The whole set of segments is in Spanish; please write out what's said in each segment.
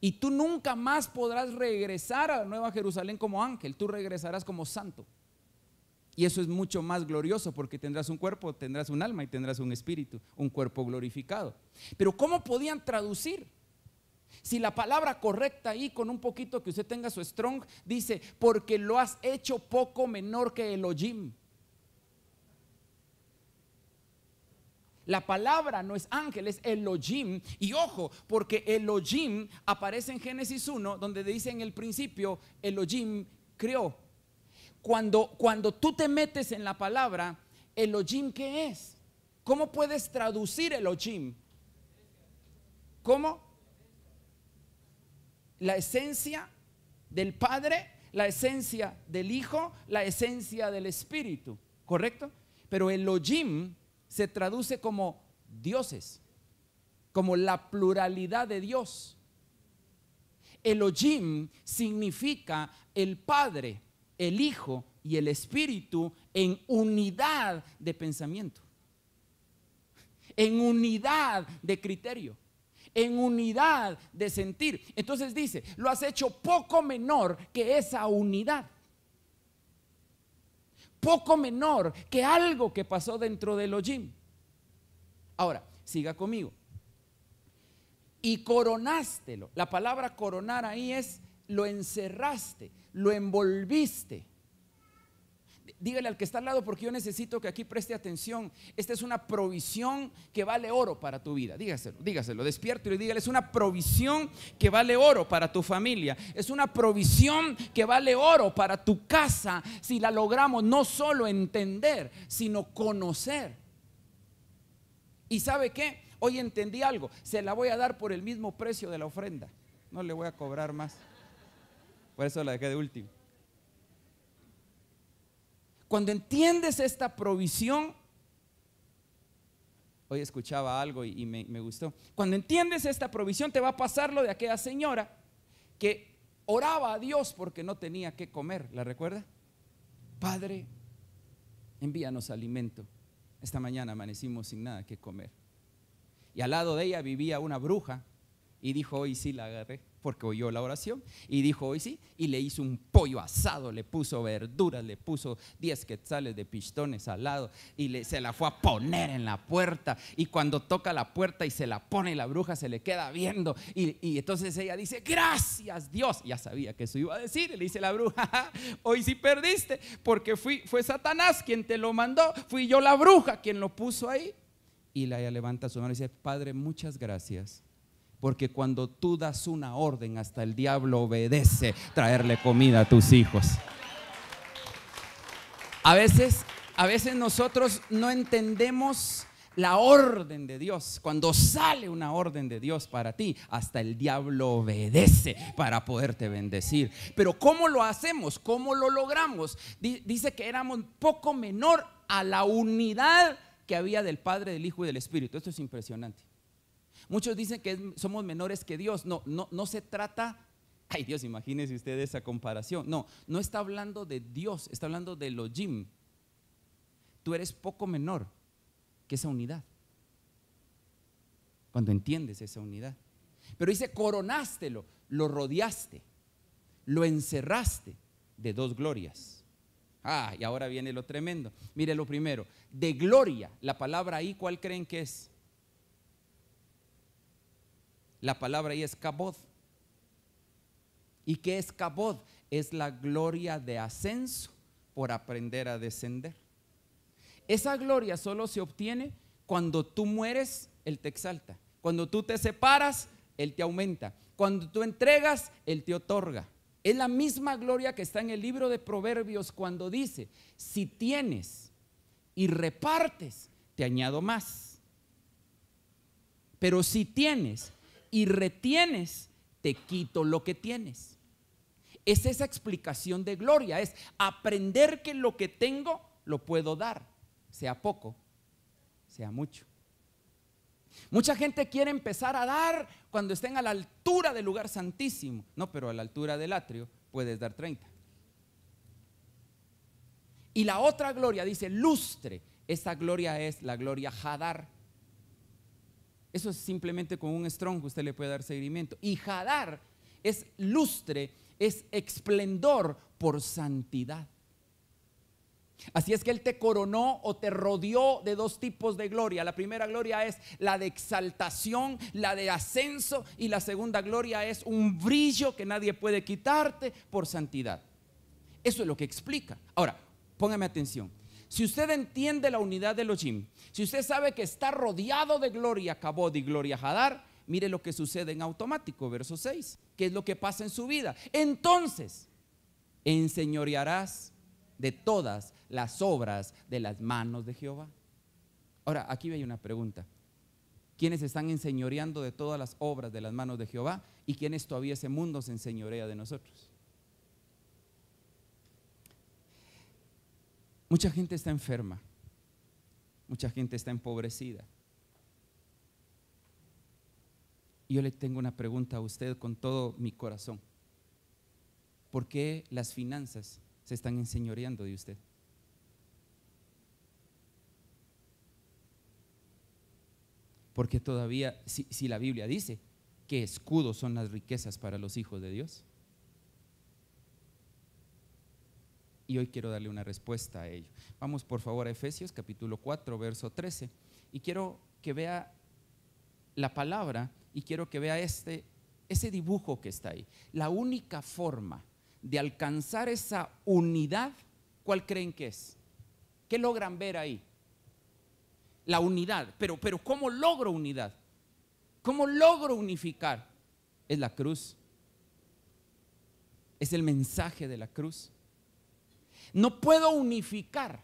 Y tú nunca más podrás regresar a la Nueva Jerusalén como ángel, tú regresarás como santo. Y eso es mucho más glorioso porque tendrás un cuerpo, tendrás un alma y tendrás un espíritu, un cuerpo glorificado. Pero ¿cómo podían traducir? Si la palabra correcta ahí, con un poquito que usted tenga su strong, dice, porque lo has hecho poco menor que Elohim. La palabra no es ángel, es Elohim. Y ojo, porque Elohim aparece en Génesis 1, donde dice en el principio, Elohim creó. Cuando, cuando tú te metes en la palabra, Elohim, ¿qué es? ¿Cómo puedes traducir Elohim? ¿Cómo? La esencia del Padre, la esencia del Hijo, la esencia del Espíritu, ¿correcto? Pero Elohim se traduce como dioses, como la pluralidad de Dios. Elohim significa el Padre, el Hijo y el Espíritu en unidad de pensamiento, en unidad de criterio, en unidad de sentir. Entonces dice, lo has hecho poco menor que esa unidad poco menor que algo que pasó dentro del Ojim. Ahora, siga conmigo. Y coronástelo. La palabra coronar ahí es lo encerraste, lo envolviste dígale al que está al lado porque yo necesito que aquí preste atención. Esta es una provisión que vale oro para tu vida. Dígaselo, dígaselo, despierto y dígale, es una provisión que vale oro para tu familia. Es una provisión que vale oro para tu casa si la logramos no solo entender, sino conocer. ¿Y sabe qué? Hoy entendí algo. Se la voy a dar por el mismo precio de la ofrenda. No le voy a cobrar más. Por eso la dejé de último. Cuando entiendes esta provisión, hoy escuchaba algo y, me, me gustó, cuando entiendes esta provisión te va a pasar lo de aquella señora que oraba a Dios porque no tenía que comer, ¿la recuerda? Padre, envíanos alimento. Esta mañana amanecimos sin nada que comer. Y al lado de ella vivía una bruja y dijo, hoy sí la agarré porque oyó la oración y dijo hoy sí, y le hizo un pollo asado, le puso verduras, le puso 10 quetzales de pistones al lado y se la fue a poner en la puerta y cuando toca la puerta y se la pone la bruja se le queda viendo y, entonces ella dice, gracias Dios, ya sabía que eso iba a decir, y le dice la bruja, hoy sí perdiste porque fui, fue Satanás quien te lo mandó, fui yo la bruja quien lo puso ahí. Y la ella levanta su mano y dice, Padre, muchas gracias porque cuando tú das una orden, hasta el diablo obedece traerle comida a tus hijos. A veces, a veces nosotros no entendemos la orden de Dios. Cuando sale una orden de Dios para ti, hasta el diablo obedece para poderte bendecir. Pero ¿cómo lo hacemos? ¿Cómo lo logramos? Dice que éramos poco menor a la unidad que había del Padre, del Hijo y del Espíritu. Esto es impresionante. Muchos dicen que somos menores que Dios. No, no, no se trata Ay Dios, imagínense usted esa comparación. No, no está hablando de Dios, está hablando de lo Jim. Tú eres poco menor que esa unidad. Cuando entiendes esa unidad. Pero dice, coronástelo, lo rodeaste, lo encerraste de dos glorias. Ah, y ahora viene lo tremendo. Mire lo primero, de gloria, la palabra ahí, ¿cuál creen que es? La palabra ahí es cabod. ¿Y qué es cabod? Es la gloria de ascenso por aprender a descender. Esa gloria solo se obtiene cuando tú mueres, Él te exalta. Cuando tú te separas, Él te aumenta. Cuando tú entregas, Él te otorga. Es la misma gloria que está en el libro de Proverbios cuando dice, si tienes y repartes, te añado más. Pero si tienes y retienes, te quito lo que tienes. Es esa explicación de gloria, es aprender que lo que tengo lo puedo dar, sea poco, sea mucho. Mucha gente quiere empezar a dar cuando estén a la altura del lugar santísimo. No, pero a la altura del atrio puedes dar 30. Y la otra gloria dice lustre. Esa gloria es la gloria jadar eso es simplemente con un strong que usted le puede dar seguimiento. Y jadar es lustre, es esplendor por santidad. Así es que Él te coronó o te rodeó de dos tipos de gloria. La primera gloria es la de exaltación, la de ascenso, y la segunda gloria es un brillo que nadie puede quitarte por santidad. Eso es lo que explica. Ahora, póngame atención. Si usted entiende la unidad de los jim, si usted sabe que está rodeado de gloria Kabod y gloria Hadar, mire lo que sucede en automático, verso 6, que es lo que pasa en su vida. Entonces, enseñorearás de todas las obras de las manos de Jehová. Ahora, aquí hay una pregunta. ¿Quiénes están enseñoreando de todas las obras de las manos de Jehová y quiénes todavía ese mundo se enseñorea de nosotros? Mucha gente está enferma, mucha gente está empobrecida. Yo le tengo una pregunta a usted con todo mi corazón. ¿Por qué las finanzas se están enseñoreando de usted? Porque todavía, si, si la Biblia dice que escudos son las riquezas para los hijos de Dios, Y hoy quiero darle una respuesta a ello. Vamos por favor a Efesios capítulo 4, verso 13. Y quiero que vea la palabra y quiero que vea este, ese dibujo que está ahí. La única forma de alcanzar esa unidad, ¿cuál creen que es? ¿Qué logran ver ahí? La unidad. Pero, pero ¿cómo logro unidad? ¿Cómo logro unificar? Es la cruz. Es el mensaje de la cruz. No puedo unificar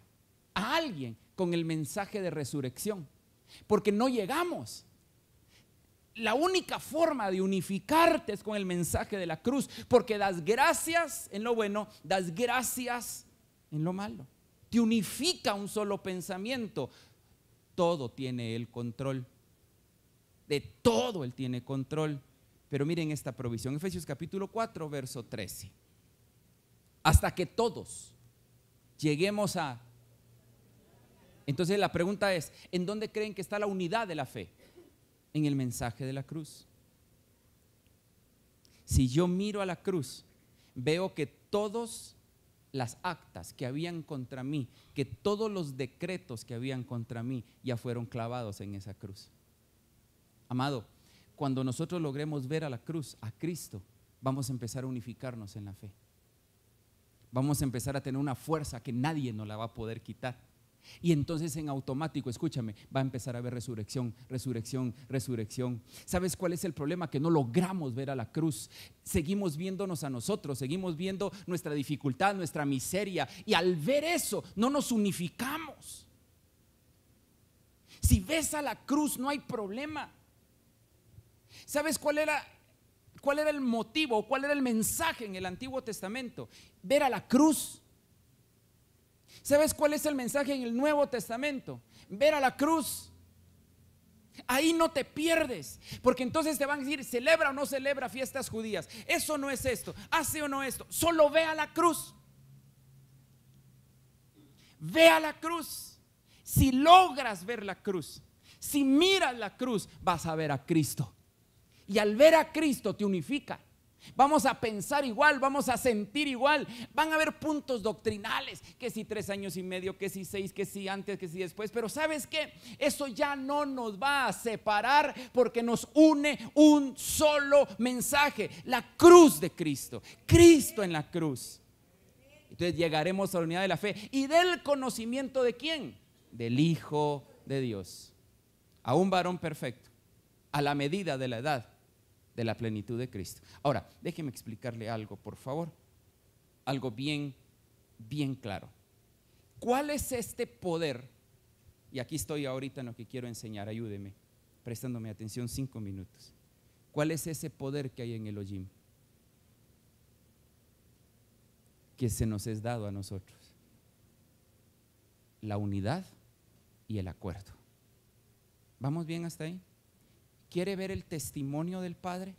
a alguien con el mensaje de resurrección, porque no llegamos. La única forma de unificarte es con el mensaje de la cruz, porque das gracias en lo bueno, das gracias en lo malo. Te unifica un solo pensamiento. Todo tiene el control. De todo Él tiene control. Pero miren esta provisión, Efesios capítulo 4, verso 13. Hasta que todos, lleguemos a... Entonces la pregunta es, ¿en dónde creen que está la unidad de la fe? En el mensaje de la cruz. Si yo miro a la cruz, veo que todas las actas que habían contra mí, que todos los decretos que habían contra mí ya fueron clavados en esa cruz. Amado, cuando nosotros logremos ver a la cruz, a Cristo, vamos a empezar a unificarnos en la fe vamos a empezar a tener una fuerza que nadie nos la va a poder quitar. Y entonces en automático, escúchame, va a empezar a haber resurrección, resurrección, resurrección. ¿Sabes cuál es el problema? Que no logramos ver a la cruz. Seguimos viéndonos a nosotros, seguimos viendo nuestra dificultad, nuestra miseria. Y al ver eso, no nos unificamos. Si ves a la cruz, no hay problema. ¿Sabes cuál era cuál era el motivo, cuál era el mensaje en el Antiguo Testamento. Ver a la cruz. ¿Sabes cuál es el mensaje en el Nuevo Testamento? Ver a la cruz. Ahí no te pierdes, porque entonces te van a decir, celebra o no celebra fiestas judías. Eso no es esto, hace o no esto. Solo ve a la cruz. Ve a la cruz. Si logras ver la cruz, si miras la cruz, vas a ver a Cristo. Y al ver a Cristo te unifica. Vamos a pensar igual, vamos a sentir igual. Van a haber puntos doctrinales, que si tres años y medio, que si seis, que si antes, que si después. Pero sabes qué? eso ya no nos va a separar porque nos une un solo mensaje, la cruz de Cristo, Cristo en la cruz. Entonces llegaremos a la unidad de la fe y del conocimiento de quién? Del Hijo de Dios, a un varón perfecto, a la medida de la edad de la plenitud de Cristo. Ahora, déjeme explicarle algo, por favor. Algo bien, bien claro. ¿Cuál es este poder? Y aquí estoy ahorita en lo que quiero enseñar, ayúdeme, prestándome atención cinco minutos. ¿Cuál es ese poder que hay en el Ojim? Que se nos es dado a nosotros. La unidad y el acuerdo. ¿Vamos bien hasta ahí? ¿Quiere ver el testimonio del Padre?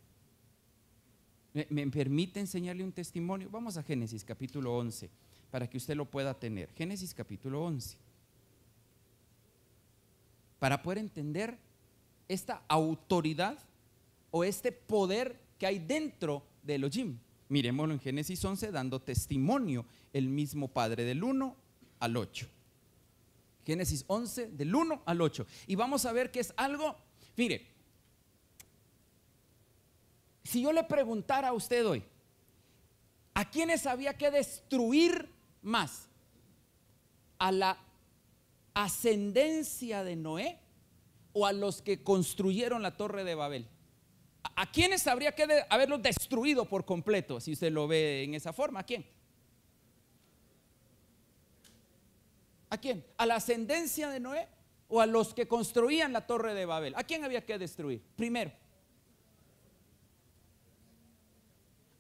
¿Me, permite enseñarle un testimonio? Vamos a Génesis capítulo 11 para que usted lo pueda tener. Génesis capítulo 11. Para poder entender esta autoridad o este poder que hay dentro de Elohim. Miremoslo en Génesis 11 dando testimonio el mismo Padre del 1 al 8. Génesis 11 del 1 al 8. Y vamos a ver que es algo, mire, si yo le preguntara a usted hoy, ¿a quiénes había que destruir más? ¿A la ascendencia de Noé o a los que construyeron la torre de Babel? ¿A quiénes habría que haberlo haberlos destruido por completo, si se lo ve en esa forma? ¿A quién? ¿A quién? ¿A la ascendencia de Noé o a los que construían la torre de Babel? ¿A quién había que destruir? Primero.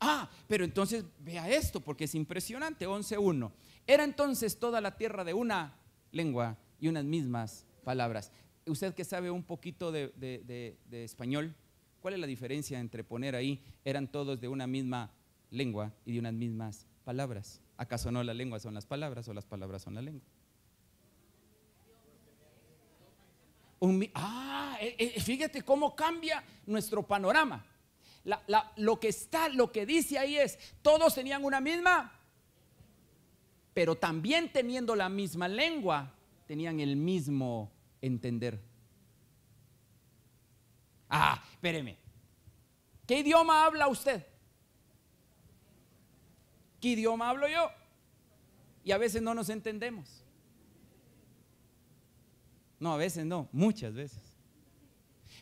Ah, pero entonces vea esto, porque es impresionante, 11.1. Era entonces toda la tierra de una lengua y unas mismas palabras. Usted que sabe un poquito de, español, ¿cuál es la diferencia entre poner ahí, eran todos de una misma lengua y de unas mismas palabras? ¿Acaso no la lengua son las palabras o las palabras son la lengua? ah, e, e, fíjate cómo cambia nuestro panorama lo que está, lo que dice ahí es, todos tenían una misma, pero también teniendo la misma lengua, tenían el mismo entender. Ah, espéreme. ¿Qué idioma habla usted? ¿Qué idioma hablo yo? Y a veces no nos entendemos. No, a veces no, muchas veces.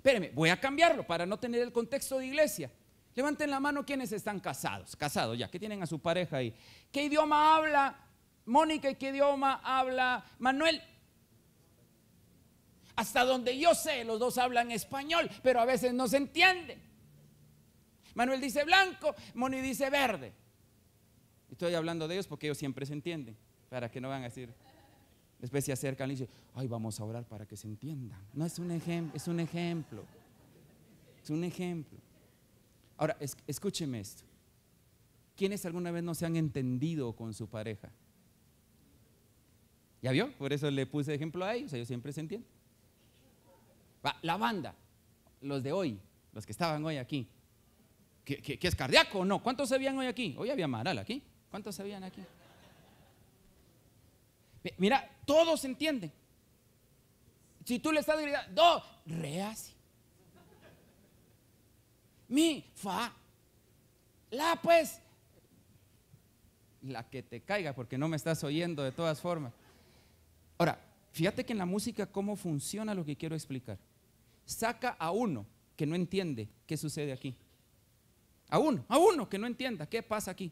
Espéreme, voy a cambiarlo para no tener el contexto de iglesia. Levanten la mano quienes están casados, casados ya, que tienen a su pareja ahí. ¿Qué idioma habla Mónica y qué idioma habla Manuel? Hasta donde yo sé, los dos hablan español, pero a veces no se entienden. Manuel dice blanco, Mónica dice verde. Estoy hablando de ellos porque ellos siempre se entienden, para que no van a decir. Después se acercan y dicen, ay, vamos a orar para que se entiendan. No, es un, ejemplo, es un ejemplo. Es un ejemplo. Ahora, escúcheme esto. ¿Quiénes alguna vez no se han entendido con su pareja? ¿Ya vio? Por eso le puse ejemplo a ellos, ellos siempre se entienden. la banda, los de hoy, los que estaban hoy aquí. ¿Qué, es cardíaco no? ¿Cuántos se habían hoy aquí? Hoy había Maral aquí. ¿Cuántos se habían aquí? Mira, todos entienden. Si tú le estás gritando, do, re Mi, fa, la pues. La que te caiga, porque no me estás oyendo de todas formas. Ahora, fíjate que en la música cómo funciona lo que quiero explicar. Saca a uno que no entiende qué sucede aquí. A uno, a uno que no entienda qué pasa aquí.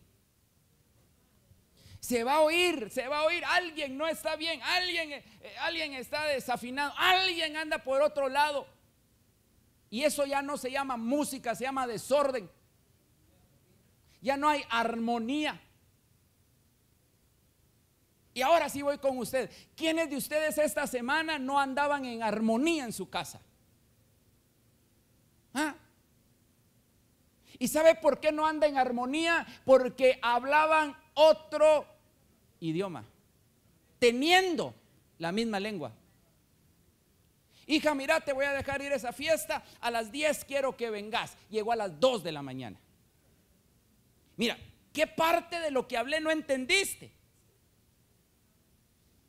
Se va a oír, se va a oír. Alguien no está bien, alguien, eh, eh, alguien está desafinado, alguien anda por otro lado. Y eso ya no se llama música, se llama desorden. Ya no hay armonía. Y ahora sí voy con usted. ¿Quiénes de ustedes esta semana no andaban en armonía en su casa? ¿Ah? ¿Y sabe por qué no anda en armonía? Porque hablaban otro idioma, teniendo la misma lengua. Hija, mira, te voy a dejar ir a esa fiesta, a las 10 quiero que vengas. Llegó a las 2 de la mañana. Mira, ¿qué parte de lo que hablé no entendiste?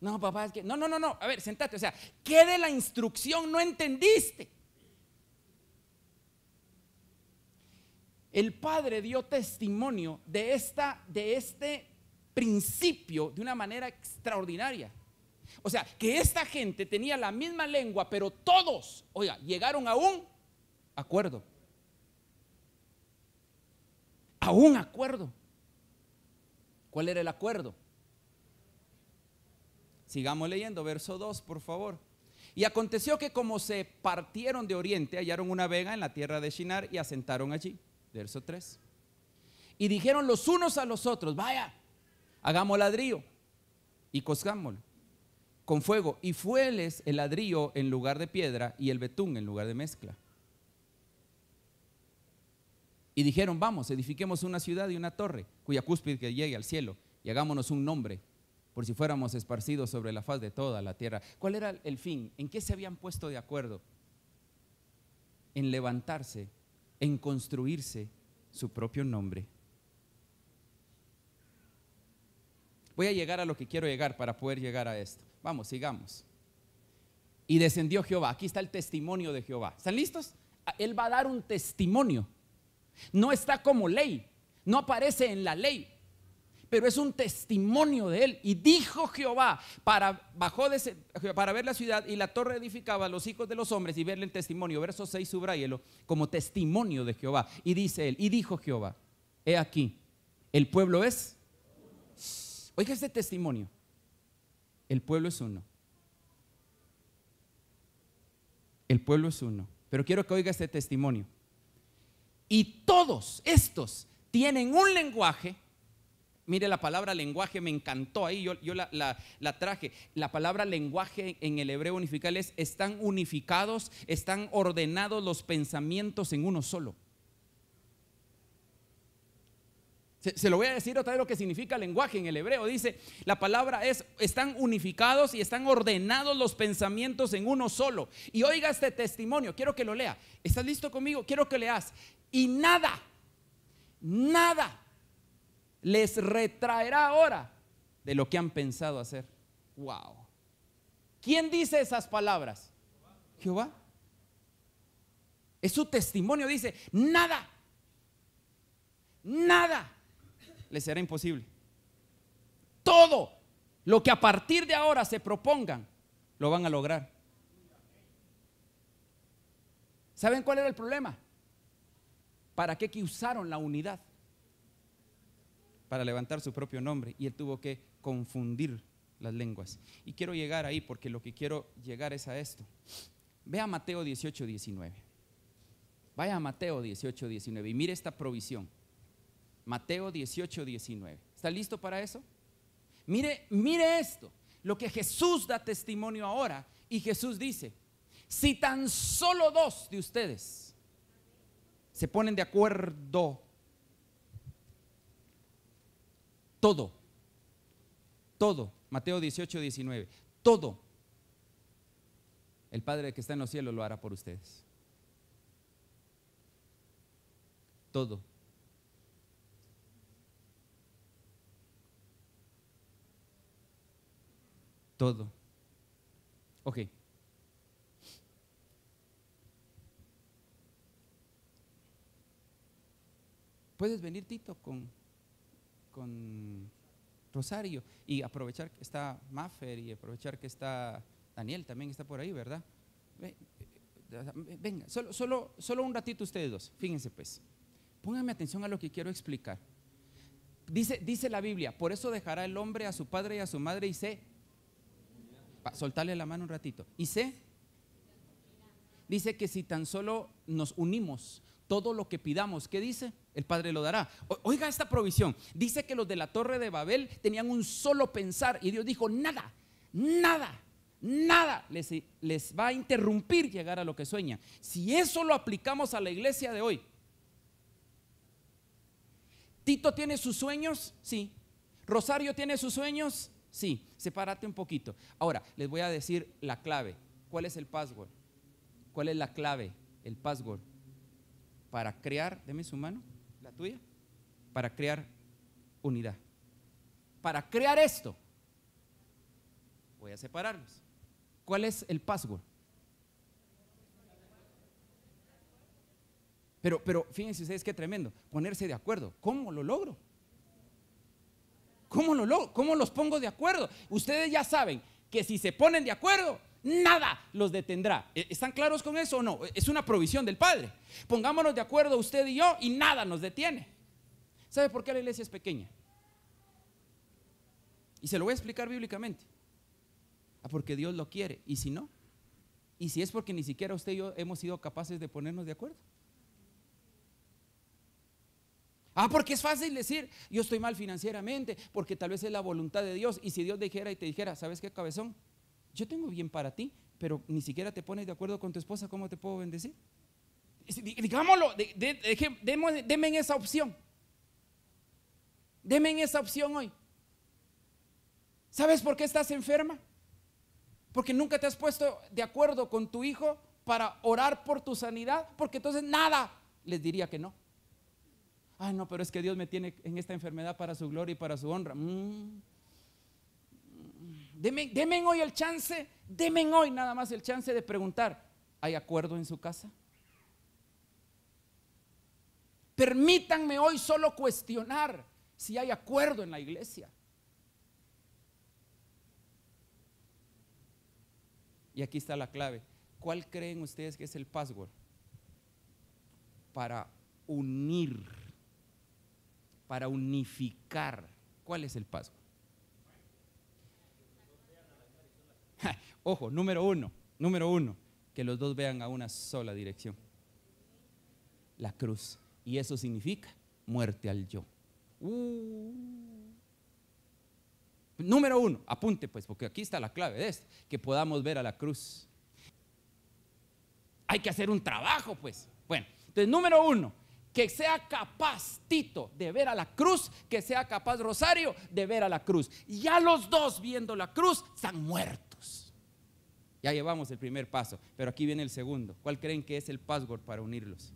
No, papá, es que... No, no, no, no. A ver, sentate. O sea, ¿qué de la instrucción no entendiste? el Padre dio testimonio de, esta, de este principio de una manera extraordinaria. O sea, que esta gente tenía la misma lengua, pero todos, oiga, llegaron a un acuerdo. A un acuerdo. ¿Cuál era el acuerdo? Sigamos leyendo, verso 2, por favor. Y aconteció que como se partieron de oriente, hallaron una vega en la tierra de Shinar y asentaron allí verso 3. Y dijeron los unos a los otros, vaya, hagamos ladrillo y cosgámoslo con fuego. Y fueles el ladrillo en lugar de piedra y el betún en lugar de mezcla. Y dijeron, vamos, edifiquemos una ciudad y una torre cuya cúspide que llegue al cielo y hagámonos un nombre por si fuéramos esparcidos sobre la faz de toda la tierra. ¿Cuál era el fin? ¿En qué se habían puesto de acuerdo? En levantarse en construirse su propio nombre. Voy a llegar a lo que quiero llegar para poder llegar a esto. Vamos, sigamos. Y descendió Jehová. Aquí está el testimonio de Jehová. ¿Están listos? Ah, él va a dar un testimonio. No está como ley. No aparece en la ley pero es un testimonio de él. Y dijo Jehová, para, para ver la ciudad y la torre edificaba a los hijos de los hombres y verle el testimonio. Verso 6, subrayelo, como testimonio de Jehová. Y dice él, y dijo Jehová, he aquí, el pueblo es... Oiga este testimonio, el pueblo es uno. El pueblo es uno. Pero quiero que oiga este testimonio. Y todos estos tienen un lenguaje Mire, la palabra lenguaje me encantó ahí, yo, la, traje. La palabra lenguaje en el hebreo unifical es están unificados, están ordenados los pensamientos en uno solo. Se, se lo voy a decir otra vez lo que significa lenguaje en el hebreo. Dice, la palabra es, están unificados y están ordenados los pensamientos en uno solo. Y oiga este testimonio, quiero que lo lea. ¿Estás listo conmigo? Quiero que leas. Y nada, nada les retraerá ahora de lo que han pensado hacer. Wow. ¿Quién dice esas palabras? Jehová. Es su testimonio, dice, nada, nada les será imposible. Todo lo que a partir de ahora se propongan, lo van a lograr. ¿Saben cuál era el problema? ¿Para qué que usaron la unidad? para levantar su propio nombre y él tuvo que confundir las lenguas. Y quiero llegar ahí porque lo que quiero llegar es a esto. Ve a Mateo 18, 19. Vaya a Mateo 18, 19 y mire esta provisión. Mateo 18, 19. ¿Está listo para eso? Mire, mire esto. Lo que Jesús da testimonio ahora y Jesús dice, si tan solo dos de ustedes se ponen de acuerdo Todo. Todo. Mateo 18, 19. Todo. El Padre que está en los cielos lo hará por ustedes. Todo. Todo. Ok. ¿Puedes venir, Tito, con con Rosario y aprovechar que está Maffer y aprovechar que está Daniel también está por ahí, ¿verdad? Eh, eh, venga, solo, solo, solo un ratito ustedes dos, fíjense pues. Pónganme atención a lo que quiero explicar. Dice, dice la Biblia, por eso dejará el hombre a su padre y a su madre y se... Soltarle la mano un ratito. Y sé Dice que si tan solo nos unimos todo lo que pidamos. ¿Qué dice? El Padre lo dará. Oiga esta provisión. Dice que los de la torre de Babel tenían un solo pensar y Dios dijo, nada, nada, nada les, les va a interrumpir llegar a lo que sueñan. Si eso lo aplicamos a la iglesia de hoy. Tito tiene sus sueños, sí. Rosario tiene sus sueños, sí. Sepárate un poquito. Ahora, les voy a decir la clave. ¿Cuál es el password? ¿Cuál es la clave? El password para crear, deme su mano, la tuya, para crear unidad. Para crear esto, voy a separarlos. ¿Cuál es el password? Pero, pero fíjense ustedes qué tremendo, ponerse de acuerdo. ¿Cómo lo logro? ¿Cómo, lo logro? ¿Cómo los pongo de acuerdo? Ustedes ya saben que si se ponen de acuerdo, Nada los detendrá. E-, ¿Están claros con eso o no? Es una provisión del Padre. Pongámonos de acuerdo usted y yo y nada nos detiene. ¿Sabe por qué la iglesia es pequeña? Y se lo voy a explicar bíblicamente. Ah, porque Dios lo quiere. ¿Y si no? ¿Y si es porque ni siquiera usted y yo hemos sido capaces de ponernos de acuerdo? Ah, porque es fácil decir, yo estoy mal financieramente, porque tal vez es la voluntad de Dios. Y si Dios dijera y te dijera, ¿sabes qué cabezón? yo tengo bien para ti, pero ni siquiera te pones de acuerdo con tu esposa, ¿cómo te puedo bendecir? Digámoslo, de, esa opción. deme esa opción hoy. ¿Sabes por qué estás enferma? Porque nunca te has puesto de acuerdo con tu hijo para orar por tu sanidad, porque entonces nada les diría que no. Ay, no, pero es que Dios me tiene en esta enfermedad para su gloria y para su honra. Mm. Deme, demen hoy el chance, deme hoy nada más el chance de preguntar, ¿hay acuerdo en su casa? Permítanme hoy solo cuestionar si hay acuerdo en la iglesia. Y aquí está la clave. ¿Cuál creen ustedes que es el password? Para unir, para unificar. ¿Cuál es el password? Ojo, número uno, número uno, que los dos vean a una sola dirección. La cruz. Y eso significa muerte al yo. Uh. Número uno, apunte pues, porque aquí está la clave de esto, que podamos ver a la cruz. Hay que hacer un trabajo pues. Bueno, entonces número uno, que sea capaz Tito de ver a la cruz, que sea capaz Rosario de ver a la cruz. Y ya los dos viendo la cruz están muertos. Ya llevamos el primer paso, pero aquí viene el segundo. ¿Cuál creen que es el password para unirlos?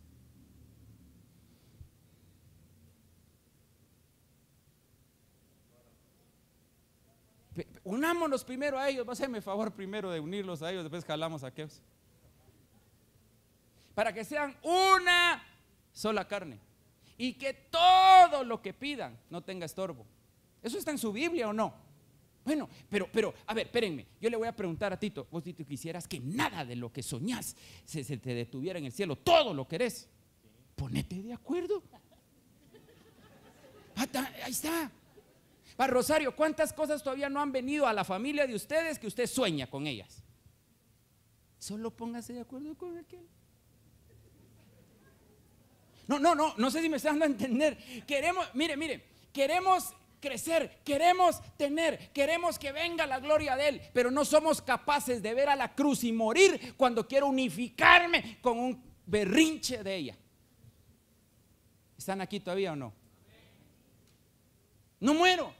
Unámonos primero a ellos, hazme favor primero de unirlos a ellos, después jalamos a aquellos. Para que sean una sola carne y que todo lo que pidan no tenga estorbo. ¿Eso está en su Biblia o no? Bueno, pero, pero, a ver, espérenme, yo le voy a preguntar a Tito, vos Tito quisieras que nada de lo que soñás se, te detuviera en el cielo, todo lo querés. Ponete de acuerdo. Ah, ahí está. para Rosario, ¿cuántas cosas todavía no han venido a la familia de ustedes que usted sueña con ellas? Solo póngase de acuerdo con aquel. No, no, no, no sé si me están dando a entender. Queremos, mire, mire, queremos crecer, queremos tener, queremos que venga la gloria de Él, pero no somos capaces de ver a la cruz y morir cuando quiero unificarme con un berrinche de ella. ¿Están aquí todavía o no? No muero.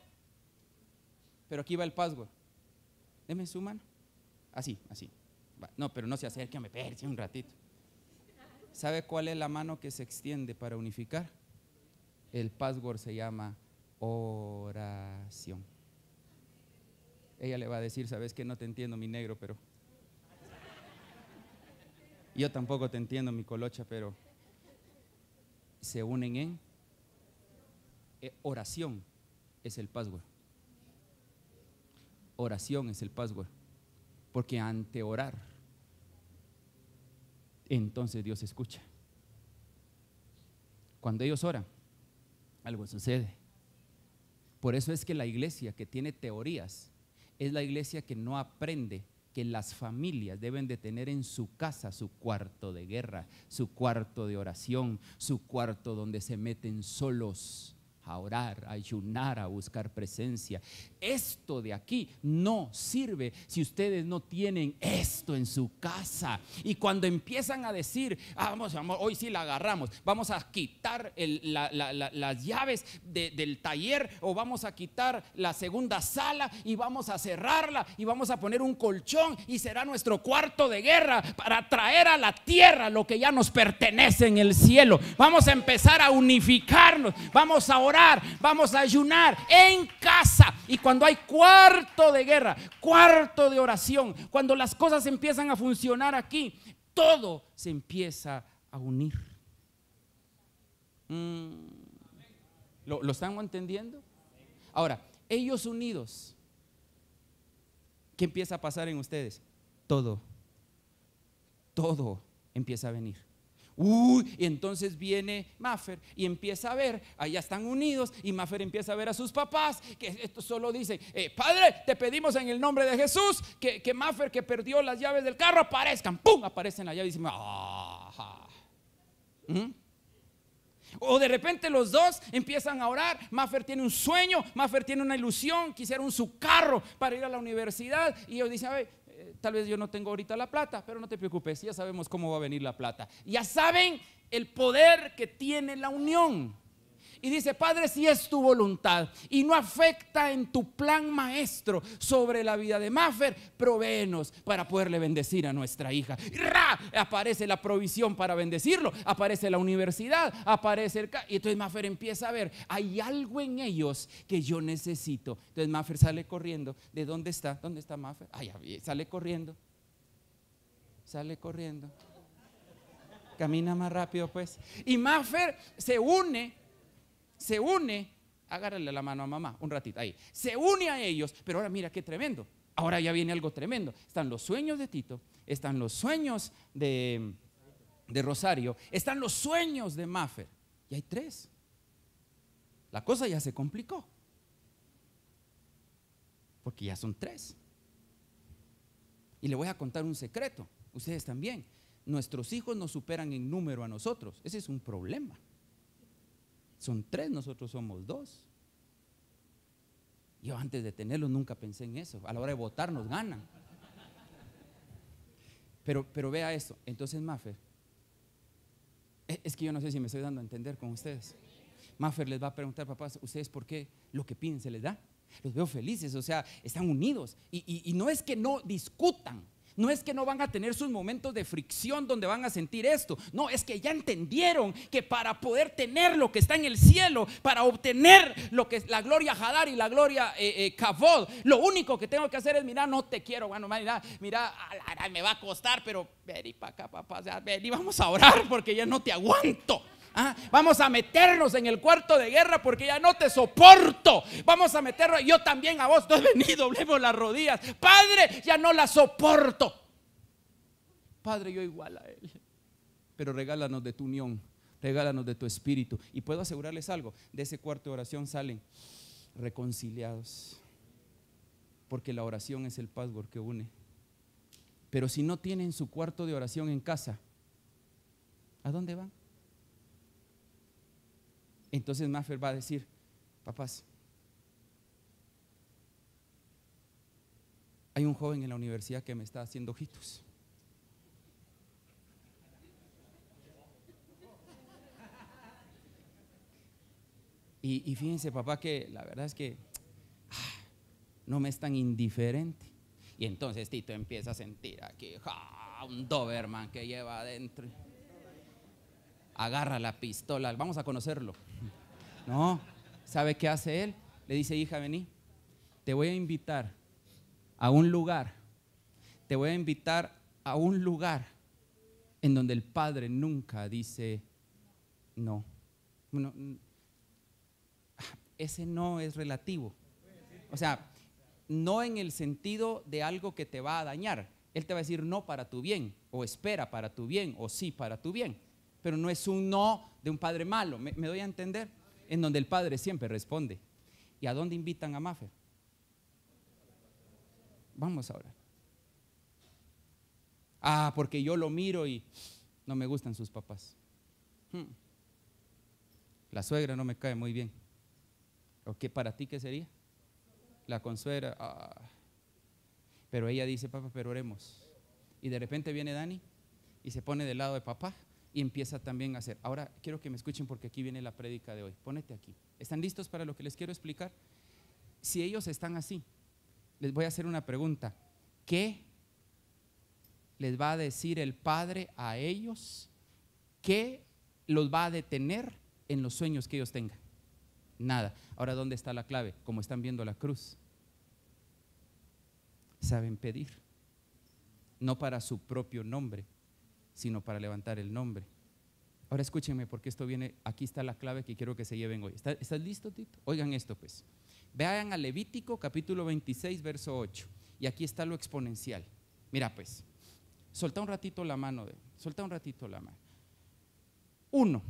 Pero aquí va el password. Deme su mano. Así, así. No, pero no se acerque, me un ratito. ¿Sabe cuál es la mano que se extiende para unificar? El password se llama oración. Ella le va a decir, sabes que no te entiendo mi negro, pero... Yo tampoco te entiendo mi colocha, pero se unen en eh, oración es el password. Oración es el password. Porque ante orar, entonces Dios escucha. Cuando ellos oran, algo sucede. Por eso es que la iglesia que tiene teorías es la iglesia que no aprende que las familias deben de tener en su casa su cuarto de guerra, su cuarto de oración, su cuarto donde se meten solos a orar, a ayunar, a buscar presencia. Esto de aquí no sirve si ustedes no tienen esto en su casa. Y cuando empiezan a decir, ah, vamos, hoy sí la agarramos, vamos a quitar las llaves del taller o vamos a quitar la segunda sala y vamos a cerrarla y vamos a poner un colchón y será nuestro cuarto de guerra para traer a la tierra lo que ya nos pertenece en el cielo. Vamos a empezar a unificarnos, vamos a orar vamos a ayunar en casa. Y cuando hay cuarto de guerra, cuarto de oración, cuando las cosas empiezan a funcionar aquí, todo se empieza a unir. Mm. ¿Lo, ¿Lo están entendiendo? Ahora, ellos unidos, ¿qué empieza a pasar en ustedes? Todo, todo empieza a venir. Uy, y entonces viene Maffer y empieza a ver, allá están unidos, y Maffer empieza a ver a sus papás, que esto solo dice eh, Padre, te pedimos en el nombre de Jesús que, que Maffer que perdió las llaves del carro aparezcan, ¡pum! Aparecen allá y dicen, ¡ah! O de repente los dos empiezan a orar. Maffer tiene un sueño, Maffer tiene una ilusión, quisieron su carro para ir a la universidad. Y ellos dicen, a ver, tal vez yo no tengo ahorita la plata, pero no te preocupes, ya sabemos cómo va a venir la plata. Ya saben el poder que tiene la unión. Y dice, Padre, si es tu voluntad y no afecta en tu plan maestro sobre la vida de Maffer, proveenos para poderle bendecir a nuestra hija. ¡Ra! Aparece la provisión para bendecirlo, aparece la universidad, aparece el... Y entonces Maffer empieza a ver, hay algo en ellos que yo necesito. Entonces Maffer sale corriendo. ¿De dónde está? ¿Dónde está Maffer? Ay, sale corriendo. Sale corriendo camina más rápido pues. Y Maffer se une se une, agárrale la mano a mamá, un ratito, ahí, se une a ellos, pero ahora mira qué tremendo, ahora ya viene algo tremendo, están los sueños de Tito, están los sueños de, de Rosario, están los sueños de Maffer, y hay tres. La cosa ya se complicó, porque ya son tres. Y le voy a contar un secreto, ustedes también. Nuestros hijos nos superan en número a nosotros. Ese es un problema. Son tres, nosotros somos dos. Yo antes de tenerlos nunca pensé en eso. A la hora de votar nos ganan. Pero, vea esto. Entonces, Maffer, e, es que yo no sé si me estoy dando a entender con ustedes. Maffer les va a preguntar, papás, ¿ustedes por qué lo que piden se les da? Los veo felices, o sea, están unidos. y no es que no discutan, no es que no van a tener sus momentos de fricción donde van a sentir esto. No, es que ya entendieron que para poder tener lo que está en el cielo, para obtener lo que es la gloria Hadar y la gloria eh, eh Kavod, lo único que tengo que hacer es, mira, no te quiero, bueno, mira, mira, me va a costar, pero vení para vamos a orar porque ya no te aguanto. Ah, vamos a meternos en el cuarto de guerra porque ya no te soporto. Vamos a meternos, yo también a vos, no he venido, doblemos las rodillas. Padre, ya no la soporto. Padre, yo igual a Él. Pero regálanos de tu unión, regálanos de tu espíritu. Y puedo asegurarles algo, de ese cuarto de oración salen reconciliados. Porque la oración es el password que une. Pero si no tienen su cuarto de oración en casa, ¿a dónde van? Entonces Maffer va a decir, papás, hay un joven en la universidad que me está haciendo ojitos. Y, fíjense, papá, que la verdad es que ah, no me es tan indiferente. Y entonces Tito empieza a sentir aquí, un Doberman que lleva adentro. Agarra la pistola, vamos a conocerlo. No, ¿sabe qué hace él? Le dice, hija, vení, te voy a invitar a un lugar, te voy a invitar a un lugar en donde el padre nunca dice no. Mm, ese no es relativo. O sea, no en el sentido de algo que te va a dañar. Él te va a decir no para tu bien, o espera para tu bien, o sí para tu bien. Pero no es un no de un padre malo. ¿Me, me doy a entender? en donde el padre siempre responde. ¿Y a dónde invitan a Mafe. Vamos a Ah, porque yo lo miro y no me gustan sus papás. Hmm. La suegra no me cae muy bien. ¿O qué para ti qué sería? La consuegra. Ah. Pero ella dice, papá, pero oremos. Y de repente viene Dani y se pone del lado de papá y empieza también a hacer. Ahora quiero que me escuchen porque aquí viene la prédica de hoy. ponete aquí. ¿Están listos para lo que les quiero explicar? Si ellos están así, les voy a hacer una pregunta. ¿Qué les va a decir el Padre a ellos? ¿Qué los va a detener en los sueños que ellos tengan? Nada. Ahora, ¿dónde está la clave? Como están viendo la cruz. Saben pedir, no para su propio nombre, sino para levantar el nombre. Ahora escúchenme, porque esto viene, aquí está la clave que quiero que se lleven hoy. ¿Estás, listo, Tito? Oigan esto, pues. Vean a Levítico capítulo 26, verso 8. Y aquí está lo exponencial. Mira, pues, solta un ratito la mano, de, solta un ratito la mano. Uno,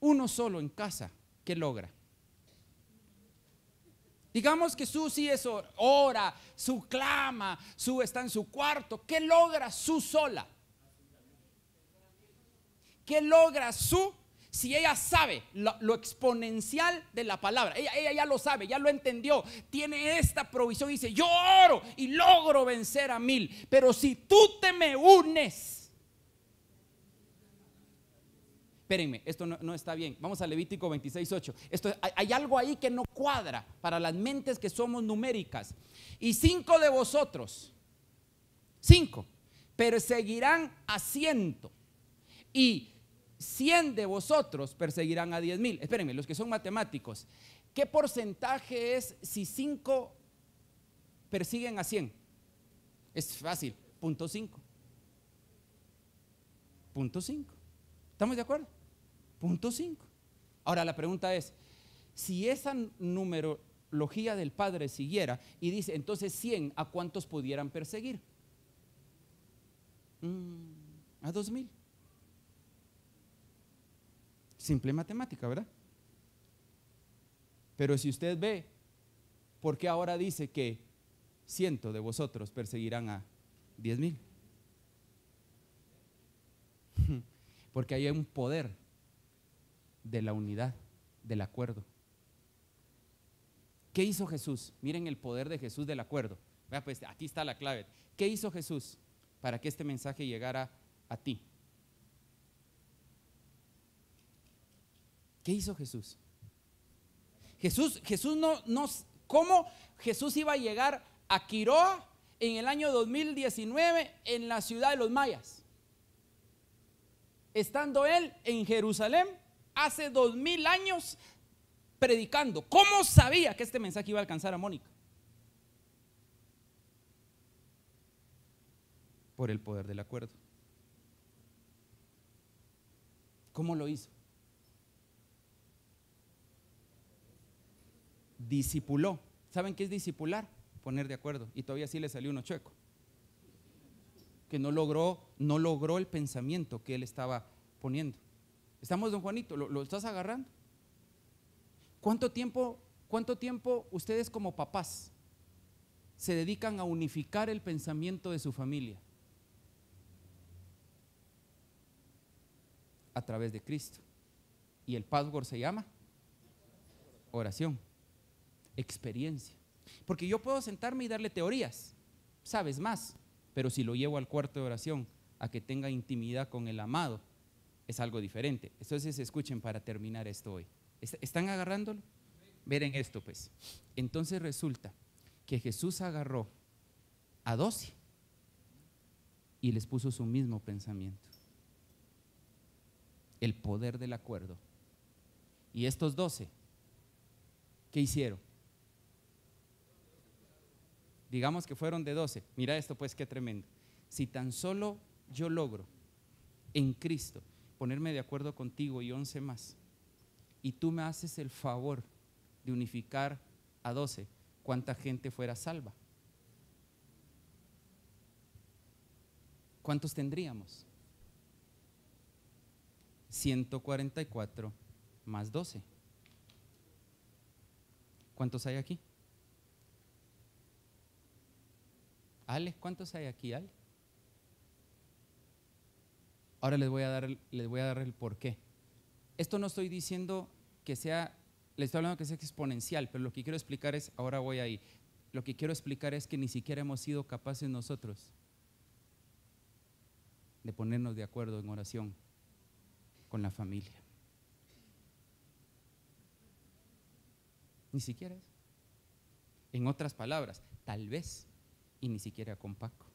uno solo en casa, ¿qué logra? Digamos que si es ora, su clama, su está en su cuarto, ¿qué logra su sola? ¿Qué logra su? Si ella sabe lo, exponencial de la palabra, ella, ya lo sabe, ya lo entendió, tiene esta provisión y dice, yo oro y logro vencer a mil. Pero si tú te me unes, espérenme, esto no, está bien, vamos a Levítico 26.8, esto, hay, hay algo ahí que no cuadra para las mentes que somos numéricas. Y cinco de vosotros, cinco, perseguirán a ciento y 100 de vosotros perseguirán a 10.000. Espérenme, los que son matemáticos, ¿qué porcentaje es si 5 persiguen a 100? Es fácil, punto 5. Punto 5. ¿Estamos de acuerdo? Punto 5. Ahora la pregunta es, si esa numerología del Padre siguiera y dice, entonces 100, ¿a cuántos pudieran perseguir? Mm, a 2000. Simple matemática, ¿verdad? Pero si usted ve, ¿por qué ahora dice que ciento de vosotros perseguirán a diez mil? Porque hay un poder de la unidad, del acuerdo. ¿Qué hizo Jesús? Miren el poder de Jesús del acuerdo. Pues, aquí está la clave. ¿Qué hizo Jesús para que este mensaje llegara a ti? ¿Qué hizo Jesús? Jesús, Jesús no, no, ¿cómo Jesús iba a llegar a Quiroa en el año 2019 en la ciudad de los mayas? Estando él en Jerusalén hace dos mil años predicando. ¿Cómo sabía que este mensaje iba a alcanzar a Mónica? Por el poder del acuerdo. ¿Cómo lo hizo? discipuló. ¿Saben qué es discipular? Poner de acuerdo. Y todavía sí le salió uno chueco. Que no logró, no logró el pensamiento que él estaba poniendo. Estamos, don Juanito, ¿lo, estás agarrando? ¿Cuánto tiempo, ¿Cuánto tiempo ustedes como papás se dedican a unificar el pensamiento de su familia? A través de Cristo. Y el password se llama oración experiencia. Porque yo puedo sentarme y darle teorías, sabes más, pero si lo llevo al cuarto de oración a que tenga intimidad con el amado, es algo diferente. Entonces escuchen para terminar esto hoy. ¿Están agarrándolo? Miren esto pues. Entonces resulta que Jesús agarró a doce y les puso su mismo pensamiento. El poder del acuerdo. Y estos doce, ¿qué hicieron? digamos que fueron de 12, mira esto pues qué tremendo. Si tan solo yo logro en Cristo ponerme de acuerdo contigo y 11 más, y tú me haces el favor de unificar a 12, ¿cuánta gente fuera salva? ¿Cuántos tendríamos? 144 más 12. ¿Cuántos hay aquí? ales, ¿cuántos hay aquí, al Ahora les voy a dar, les voy a dar el porqué. Esto no estoy diciendo que sea, les estoy hablando que sea exponencial, pero lo que quiero explicar es, ahora voy ahí, lo que quiero explicar es que ni siquiera hemos sido capaces nosotros de ponernos de acuerdo en oración con la familia. Ni siquiera En otras palabras, tal vez y ni siquiera con Paco.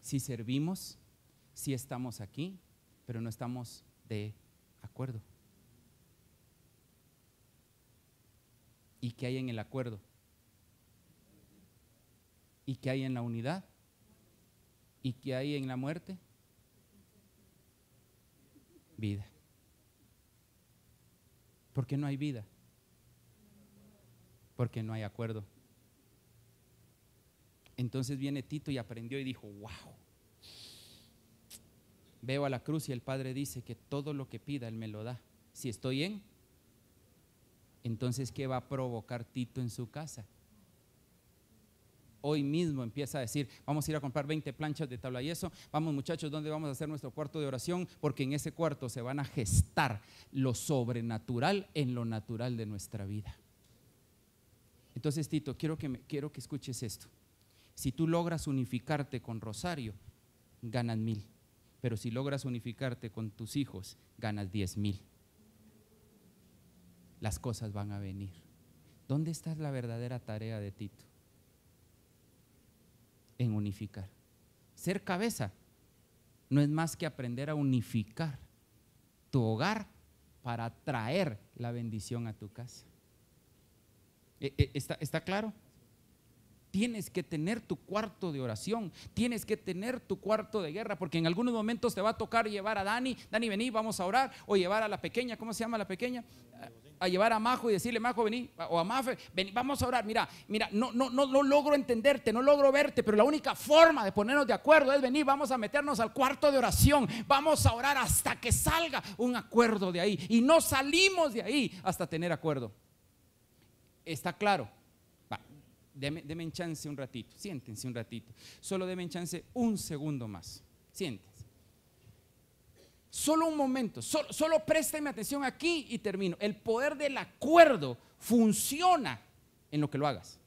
Si servimos, si estamos aquí, pero no estamos de acuerdo. ¿Y qué hay en el acuerdo? ¿Y qué hay en la unidad? ¿Y qué hay en la muerte? Vida. ¿Por qué no hay vida porque no hay acuerdo. Entonces viene Tito y aprendió y dijo, wow, veo a la cruz y el Padre dice que todo lo que pida Él me lo da. Si estoy en, entonces ¿qué va a provocar Tito en su casa? hoy mismo empieza a decir, vamos a ir a comprar 20 planchas de tabla y eso, vamos muchachos, ¿dónde vamos a hacer nuestro cuarto de oración? Porque en ese cuarto se van a gestar lo sobrenatural en lo natural de nuestra vida. Entonces, Tito, quiero que, escuches esto. Si tú logras unificarte con Rosario, ganas mil. Pero si logras unificarte con tus hijos, ganas diez mil. Las cosas van a venir. ¿Dónde está la verdadera tarea de Tito? En unificar. Ser cabeza no es más que aprender a unificar tu hogar para traer la bendición a tu casa. Eh, eh, ¿Está, claro? Tienes que tener tu cuarto de oración, tienes que tener tu cuarto de guerra, porque en algunos momentos te va a tocar llevar a Dani, Dani, vení, vamos a orar, o llevar a la pequeña, ¿cómo se llama la pequeña? A, llevar a Majo y decirle, Majo, vení, o a Mafe, vení, vamos a orar, mira, mira, no, no, no, no logro entenderte, no logro verte, pero la única forma de ponernos de acuerdo es venir, vamos a meternos al cuarto de oración, vamos a orar hasta que salga un acuerdo de ahí, y no salimos de ahí hasta tener acuerdo. ¿Está claro? Va, deme, chance un ratito, siéntense un ratito. Solo déme chance un segundo más. Siéntense. Solo un momento, solo, solo présteme atención aquí y termino. El poder del acuerdo funciona en lo que lo hagas.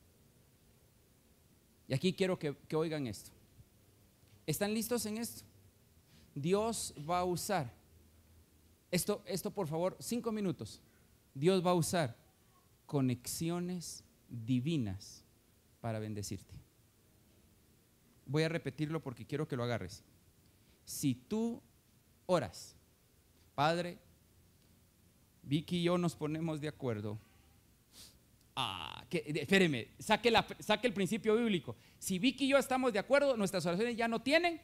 Y aquí quiero que, que oigan esto. ¿Están listos en esto? Dios va a usar. Esto, esto por favor, cinco minutos. Dios va a usar conexiones divinas para bendecirte. Voy a repetirlo porque quiero que lo agarres. Si tú oras, Padre, Vicky y yo nos ponemos de acuerdo. Ah, que, espéreme, saque, saque el principio bíblico. Si Vicky y yo estamos de acuerdo, nuestras oraciones ya no tienen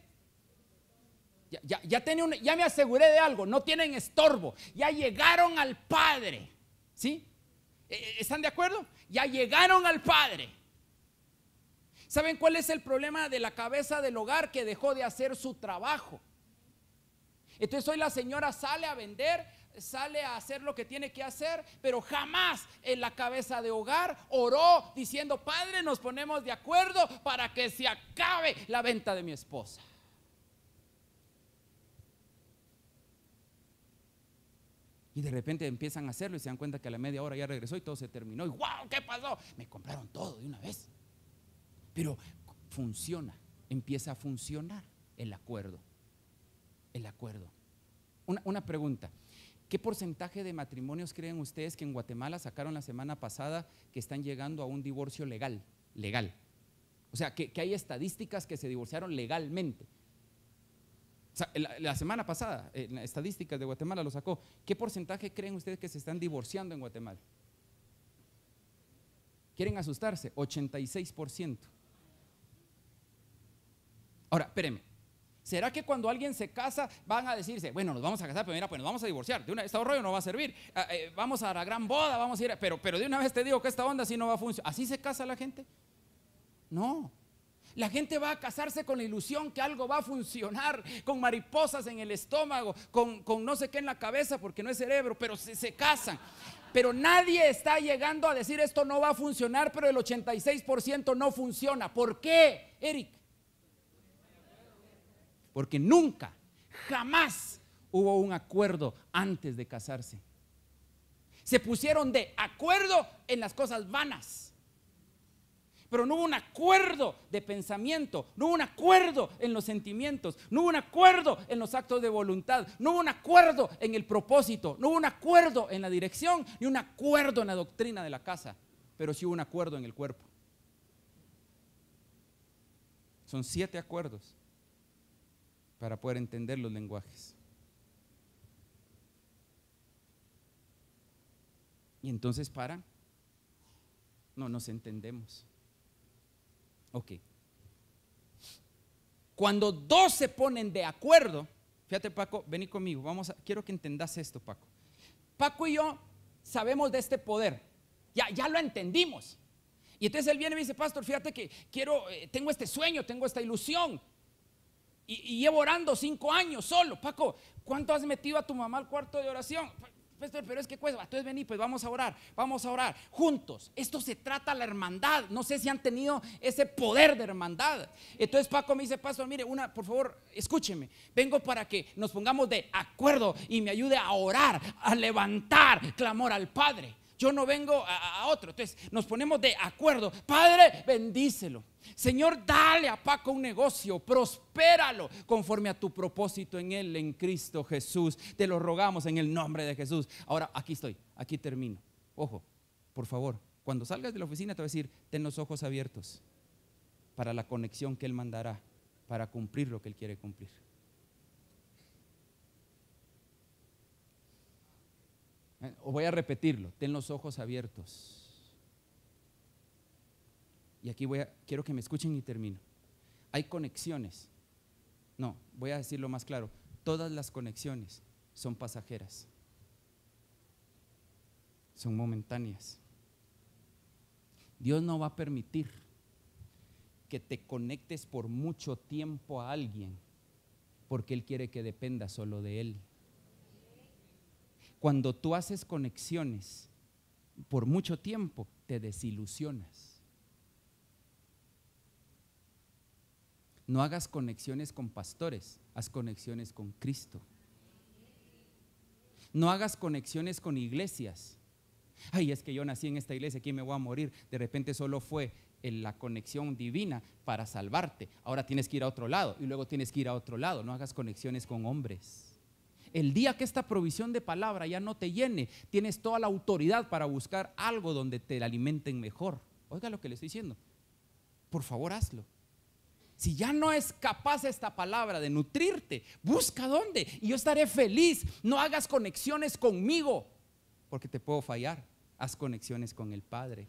ya, ya, me aseguré de algo, no tienen estorbo, ya llegaron al Padre. ¿Sí? Eh, eh, ¿Están de acuerdo? Ya llegaron al Padre. ¿Saben cuál es el problema de la cabeza del hogar que dejó de hacer su trabajo? Entonces hoy la señora sale a vender, sale a hacer lo que tiene que hacer, pero jamás en la cabeza de hogar oró diciendo, Padre, nos ponemos de acuerdo para que se acabe la venta de mi esposa. Y de repente empiezan a hacerlo y se dan cuenta que a la media hora ya regresó y todo se terminó. Y wow, ¿qué pasó? Me compraron todo de una vez. Pero funciona, empieza a funcionar el acuerdo. El acuerdo. Una, pregunta. ¿Qué porcentaje de matrimonios creen ustedes que en Guatemala sacaron la semana pasada que están llegando a un divorcio legal? Legal. O sea, que hay estadísticas que se divorciaron legalmente la, semana pasada, en eh, estadísticas de Guatemala lo sacó. ¿Qué porcentaje creen ustedes que se están divorciando en Guatemala? ¿Quieren asustarse? 86%. Ahora, espérenme. ¿Será que cuando alguien se casa van a decirse, bueno, nos vamos a casar, pero mira, pues nos vamos a divorciar? De una vez, este rollo no va a servir. Ah, eh, vamos a la gran boda, vamos a ir. A, pero, pero de una vez te digo que esta onda así no va a funcionar. ¿Así se casa la gente? No. La gente va a casarse con la ilusión que algo va a funcionar, con mariposas en el estómago, con, no sé qué en la cabeza, porque no es cerebro, pero se casan. Pero nadie está llegando a decir esto no va a funcionar, pero el 86% no funciona. ¿Por qué, Eric? Porque nunca, jamás hubo un acuerdo antes de casarse. Se pusieron de acuerdo en las cosas vanas pero no hubo un acuerdo de pensamiento, no hubo un acuerdo en los sentimientos, no hubo un acuerdo en los actos de voluntad, no hubo un acuerdo en el propósito, no hubo un acuerdo en la dirección, ni un acuerdo en la doctrina de la casa, pero sí hubo un acuerdo en el cuerpo. Son siete acuerdos para poder entender los lenguajes. Y entonces para, no nos entendemos. Ok. Cuando dos se ponen de acuerdo, fíjate Paco, vení conmigo, vamos a, quiero que entendas esto Paco. Paco y yo sabemos de este poder, ya, ya lo entendimos. Y entonces él viene y dice, pastor, fíjate que quiero, eh, tengo este sueño, tengo esta ilusión. Y, y, llevo orando cinco años solo. Paco, ¿cuánto has metido a tu mamá al cuarto de oración? pero es que cuesta. Entonces vení, pues vamos a orar, vamos a orar juntos. Esto se trata la hermandad. No sé si han tenido ese poder de hermandad. Entonces Paco me dice, pastor, mire, una, por favor, escúcheme. Vengo para que nos pongamos de acuerdo y me ayude a orar, a levantar clamor al Padre yo no vengo a, otro. Entonces nos ponemos de acuerdo. Padre, bendícelo. Señor, dale a Paco un negocio, prospéralo conforme a tu propósito en él, en Cristo Jesús. Te lo rogamos en el nombre de Jesús. Ahora, aquí estoy, aquí termino. Ojo, por favor, cuando salgas de la oficina te voy a decir, ten los ojos abiertos para la conexión que Él mandará, para cumplir lo que Él quiere cumplir. O eh, voy a repetirlo, ten los ojos abiertos. Y aquí voy a, quiero que me escuchen y termino. Hay conexiones. No, voy a decirlo más claro. Todas las conexiones son pasajeras. Son momentáneas. Dios no va a permitir que te conectes por mucho tiempo a alguien porque Él quiere que dependas solo de Él. Cuando tú haces conexiones por mucho tiempo, te desilusionas. No hagas conexiones con pastores, haz conexiones con Cristo. No hagas conexiones con iglesias. Ay, es que yo nací en esta iglesia, aquí me voy a morir. De repente solo fue en la conexión divina para salvarte. Ahora tienes que ir a otro lado y luego tienes que ir a otro lado. No hagas conexiones con hombres. El día que esta provisión de palabra ya no te llene, tienes toda la autoridad para buscar algo donde te alimenten mejor. Oiga lo que le estoy diciendo. Por favor, hazlo. Si ya no es capaz esta palabra de nutrirte, busca dónde y yo estaré feliz. No hagas conexiones conmigo, porque te puedo fallar. Haz conexiones con el Padre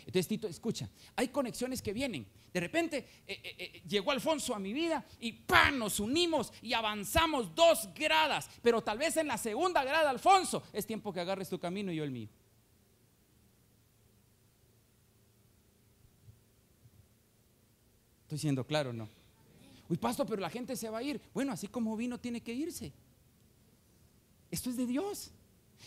entonces Tito, escucha, hay conexiones que vienen. De repente eh, eh, eh, llegó Alfonso a mi vida y ¡pam! nos unimos y avanzamos dos gradas, pero tal vez en la segunda grada, Alfonso, es tiempo que agarres tu camino y yo el mío. Estoy siendo claro, ¿no? Uy, pasto pero la gente se va a ir. Bueno, así como vino, tiene que irse. Esto es de Dios.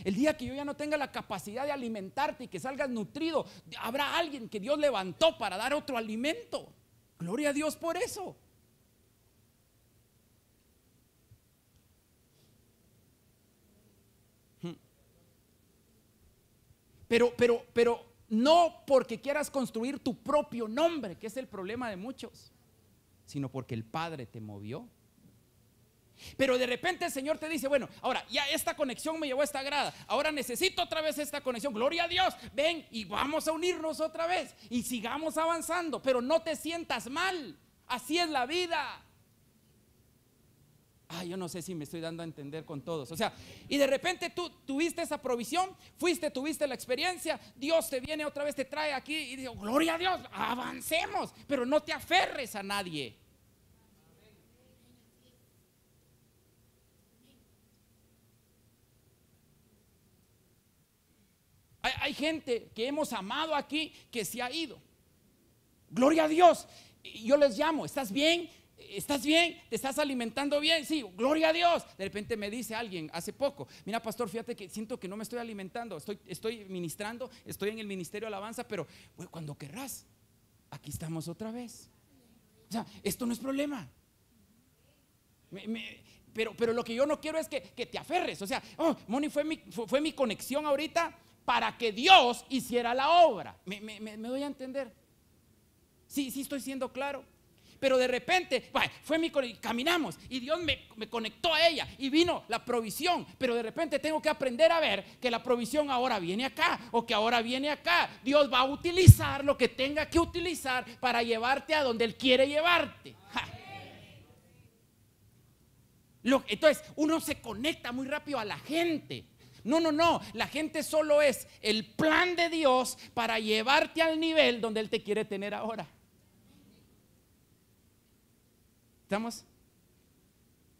El día que yo ya no tenga la capacidad de alimentarte y que salgas nutrido, habrá alguien que Dios levantó para dar otro alimento. Gloria a Dios por eso. Hmm. Pero, pero, pero no porque quieras construir tu propio nombre, que es el problema de muchos, sino porque el Padre te movió pero de repente el Señor te dice, bueno, ahora ya esta conexión me llevó a esta grada, ahora necesito otra vez esta conexión, gloria a Dios, ven y vamos a unirnos otra vez y sigamos avanzando, pero no te sientas mal, así es la vida. Ay, ah, yo no sé si me estoy dando a entender con todos. O sea, y de repente tú tuviste esa provisión, fuiste, tuviste la experiencia, Dios te viene otra vez, te trae aquí y dice, gloria a Dios, avancemos, pero no te aferres a nadie. Hay, gente que hemos amado aquí que se ha ido. Gloria a Dios. Yo les llamo, ¿estás bien? ¿Estás bien? ¿Te estás alimentando bien? Sí, gloria a Dios. De repente me dice alguien hace poco, mira pastor, fíjate que siento que no me estoy alimentando, estoy, estoy ministrando, estoy en el ministerio de alabanza, pero cuando querrás, aquí estamos otra vez. O sea, esto no es problema. pero, pero lo que yo no quiero es que, te aferres. O sea, oh, Moni, fue mi, fue mi conexión ahorita, para que Dios hiciera la obra. ¿Me, doy a entender? Sí, sí estoy siendo claro. Pero de repente, fue mi caminamos y Dios me, conectó a ella y vino la provisión. Pero de repente tengo que aprender a ver que la provisión ahora viene acá o que ahora viene acá. Dios va a utilizar lo que tenga que utilizar para llevarte a donde Él quiere llevarte. Entonces, uno se conecta muy rápido a la gente. No, no, no. La gente solo es el plan de Dios para llevarte al nivel donde Él te quiere tener ahora. ¿Estamos?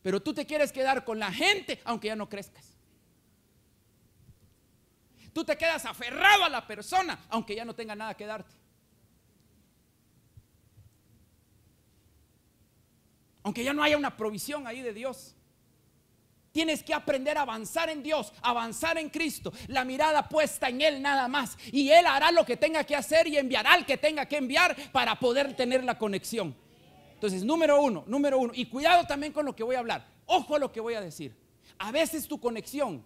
Pero tú te quieres quedar con la gente aunque ya no crezcas. Tú te quedas aferrado a la persona aunque ya no tenga nada que darte. Aunque ya no haya una provisión ahí de Dios. Tienes que aprender a avanzar en Dios, avanzar en Cristo, la mirada puesta en Él nada más. Y Él hará lo que tenga que hacer y enviará al que tenga que enviar para poder tener la conexión. Entonces, número uno, número uno. Y cuidado también con lo que voy a hablar. Ojo a lo que voy a decir. A veces tu conexión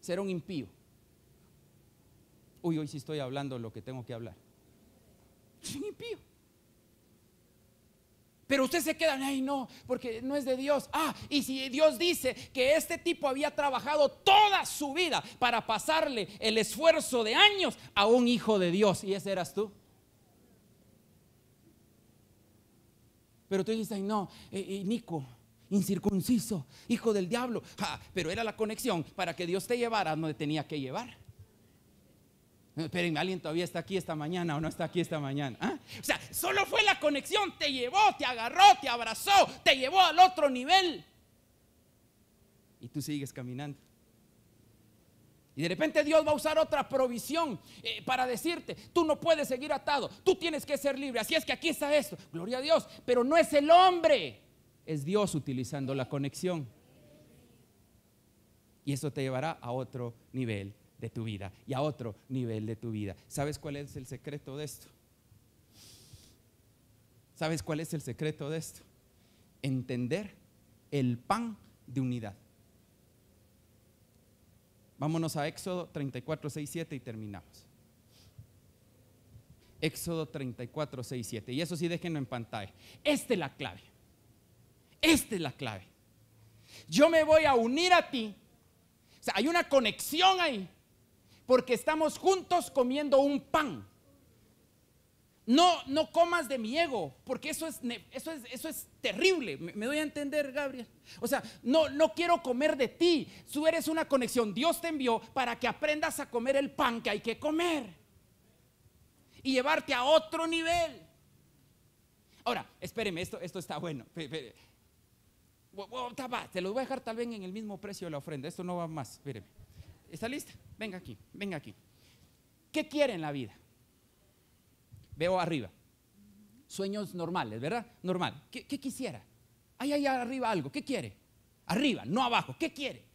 será un impío. Uy, hoy sí estoy hablando lo que tengo que hablar. Es un impío. Pero ustedes se quedan, ay no, porque no es de Dios. Ah, y si Dios dice que este tipo había trabajado toda su vida para pasarle el esfuerzo de años a un hijo de Dios, y ese eras tú. Pero tú dices, ay no, eh, eh, Nico, incircunciso, hijo del diablo. pero era la conexión para que Dios te llevara donde tenía que llevar espérenme alguien todavía está aquí esta mañana o no está aquí esta mañana. ¿Ah? O sea, solo fue la conexión, te llevó, te agarró, te abrazó, te llevó al otro nivel. Y tú sigues caminando. Y de repente Dios va a usar otra provisión eh, para decirte, tú no puedes seguir atado, tú tienes que ser libre. Así es que aquí está esto, gloria a Dios. Pero no es el hombre, es Dios utilizando la conexión. Y eso te llevará a otro nivel de tu vida y a otro nivel de tu vida. ¿Sabes cuál es el secreto de esto? ¿Sabes cuál es el secreto de esto? Entender el pan de unidad. Vámonos a Éxodo 34, 6, 7 y terminamos. Éxodo 34, 7. Y eso sí, déjenlo en pantalla. Esta es la clave. Esta es la clave. Yo me voy a unir a ti. hay una conexión ahí porque estamos juntos comiendo un pan. No, no comas de mi ego, porque eso es, eso eso es terrible. Me, doy a entender, Gabriel. O sea, no, no quiero comer de ti. Tú eres una conexión. Dios te envió para que aprendas a comer el pan que hay que comer y llevarte a otro nivel. Ahora, espéreme, esto, esto está bueno. Te lo voy a dejar tal vez en el mismo precio de la ofrenda. Esto no va más. Espéreme. ¿Está lista? Venga aquí, venga aquí. ¿Qué quiere en la vida? Veo arriba. Sueños normales, ¿verdad? Normal. ¿Qué, quisiera? Ahí, ahí arriba algo. ¿Qué quiere? Arriba, no abajo. ¿Qué quiere?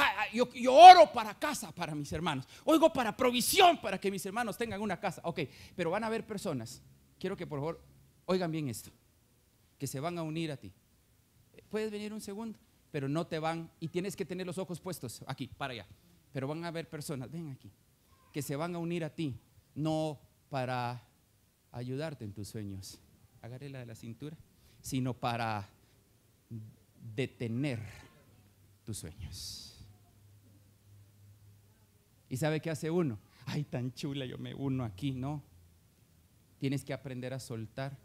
Ah, yo, yo, oro para casa para mis hermanos. Oigo para provisión para que mis hermanos tengan una casa. Ok, pero van a haber personas. Quiero que por favor oigan bien esto. Que se van a unir a ti. ¿Puedes venir un segundo? pero no te van y tienes que tener los ojos puestos aquí, para allá. Pero van a haber personas, ven aquí, que se van a unir a ti, no para ayudarte en tus sueños, agarré la de la cintura, sino para detener tus sueños. ¿Y sabe qué hace uno? Ay, tan chula, yo me uno aquí, no. Tienes que aprender a soltar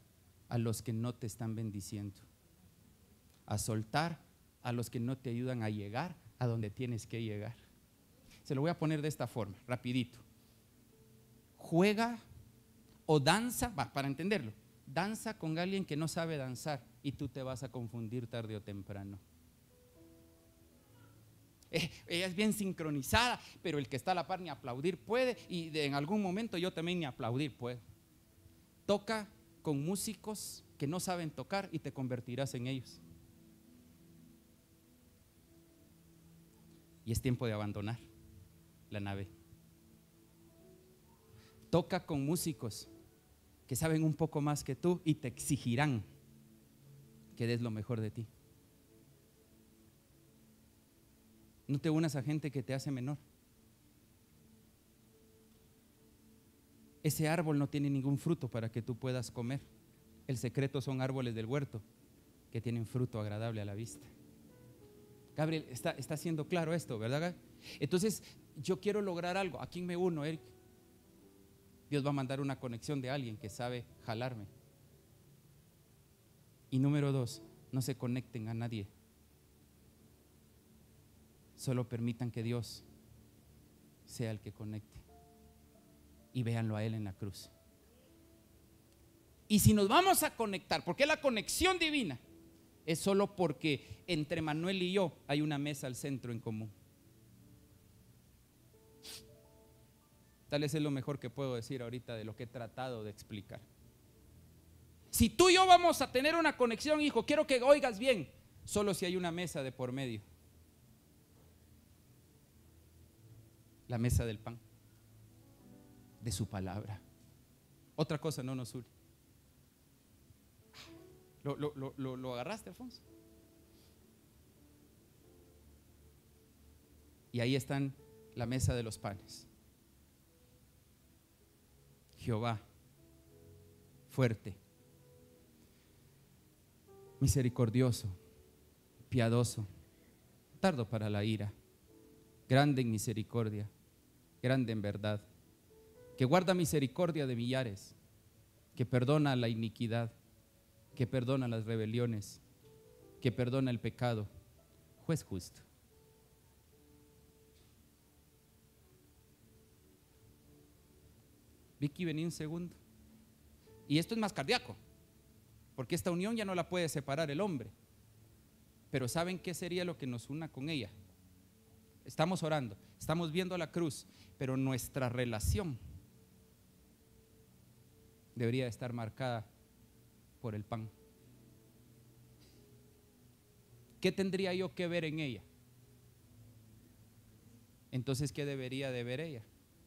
a los que no te están bendiciendo, a soltar a los que no te ayudan a llegar a donde tienes que llegar. Se lo voy a poner de esta forma, rapidito. Juega o danza, para entenderlo, danza con alguien que no sabe danzar y tú te vas a confundir tarde o temprano. Eh, ella es bien sincronizada, pero el que está a la par ni aplaudir puede y en algún momento yo también ni aplaudir puedo. Toca con músicos que no saben tocar y te convertirás en ellos. y es tiempo de abandonar la nave. Toca con músicos que saben un poco más que tú y te exigirán que des lo mejor de ti. No te unas a gente que te hace menor. Ese árbol no tiene ningún fruto para que tú puedas comer. El secreto son árboles del huerto que tienen fruto agradable a la vista. Gabriel, está, está siendo claro esto, ¿verdad? Entonces, yo quiero lograr algo. ¿A quién me uno, Eric? Dios va a mandar una conexión de alguien que sabe jalarme. Y número dos, no se conecten a nadie. Solo permitan que Dios sea el que conecte. Y véanlo a Él en la cruz. Y si nos vamos a conectar, porque la conexión divina es solo porque entre Manuel y yo hay una mesa al centro en común. Tal vez es lo mejor que puedo decir ahorita de lo que he tratado de explicar. Si tú y yo vamos a tener una conexión, hijo, quiero que oigas bien, solo si hay una mesa de por medio. La mesa del pan, de su palabra. Otra cosa no nos une. ¿Lo, lo, agarraste, Alfonso? Y ahí están la mesa de los panes. Jehová, fuerte, misericordioso, piadoso, tardo para la ira, grande en misericordia, grande en verdad, que guarda misericordia de millares, que perdona la iniquidad que perdona las rebeliones, que perdona el pecado, juez justo. Vicky, vení un segundo. Y esto es más cardíaco, porque esta unión ya no la puede separar el hombre. Pero ¿saben qué sería lo que nos una con ella? Estamos orando, estamos viendo la cruz, pero nuestra relación debería estar marcada por el pan. ¿Qué tendría yo que ver en ella? Entonces, ¿qué debería de ver ella?